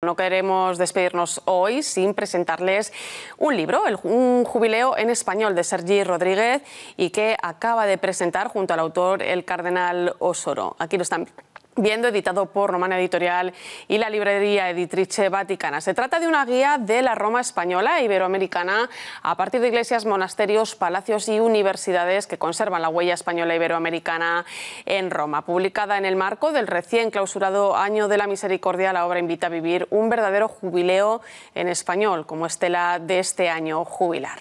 No queremos despedirnos hoy sin presentarles un libro, Un jubileo en español de Sergi Rodríguez y que acaba de presentar junto al autor el cardenal Osoro. Aquí lo están viendo editado por Romana Editorial y la librería Editrice Vaticana. Se trata de una guía de la Roma española e iberoamericana a partir de iglesias, monasterios, palacios y universidades que conservan la huella española e iberoamericana en Roma. Publicada en el marco del recién clausurado Año de la Misericordia, la obra invita a vivir un verdadero jubileo en español, como estela de este año jubilar.